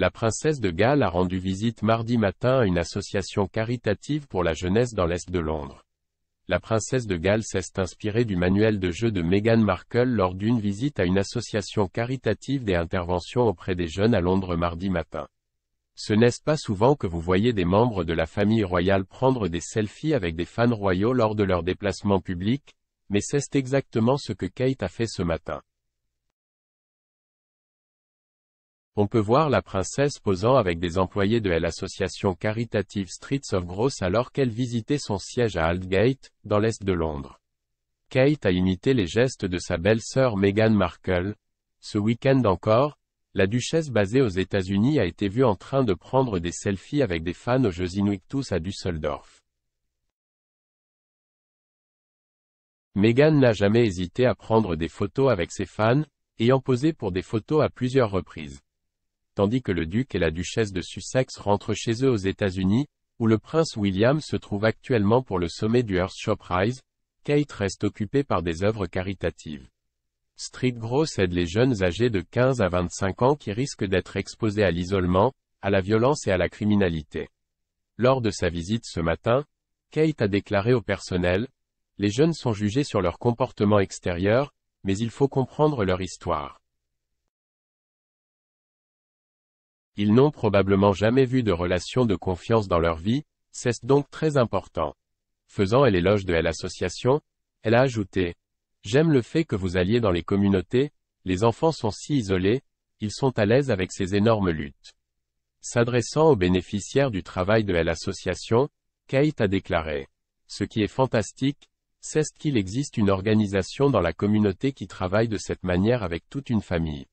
la princesse de Galles a rendu visite mardi matin à une association caritative pour la jeunesse dans l'Est de Londres. La princesse de Galles s'est inspirée du manuel de jeu de Meghan Markle lors d'une visite à une association caritative des interventions auprès des jeunes à Londres mardi matin. Ce nest pas souvent que vous voyez des membres de la famille royale prendre des selfies avec des fans royaux lors de leurs déplacements publics, mais c'est exactement ce que Kate a fait ce matin. On peut voir la princesse posant avec des employés de l'association caritative Streets of Gross alors qu'elle visitait son siège à Aldgate, dans l'est de Londres. Kate a imité les gestes de sa belle-sœur Meghan Markle. Ce week-end encore, la duchesse basée aux États-Unis a été vue en train de prendre des selfies avec des fans aux Jeux tous à Düsseldorf. Meghan n'a jamais hésité à prendre des photos avec ses fans, ayant posé pour des photos à plusieurs reprises tandis que le duc et la duchesse de Sussex rentrent chez eux aux États-Unis, où le prince William se trouve actuellement pour le sommet du Shop Rise, Kate reste occupée par des œuvres caritatives. Street Gross aide les jeunes âgés de 15 à 25 ans qui risquent d'être exposés à l'isolement, à la violence et à la criminalité. Lors de sa visite ce matin, Kate a déclaré au personnel, Les jeunes sont jugés sur leur comportement extérieur, mais il faut comprendre leur histoire. Ils n'ont probablement jamais vu de relation de confiance dans leur vie, c'est donc très important. Faisant l'éloge de l'association, elle a ajouté J'aime le fait que vous alliez dans les communautés, les enfants sont si isolés, ils sont à l'aise avec ces énormes luttes. S'adressant aux bénéficiaires du travail de l'association, Kate a déclaré Ce qui est fantastique, c'est qu'il existe une organisation dans la communauté qui travaille de cette manière avec toute une famille.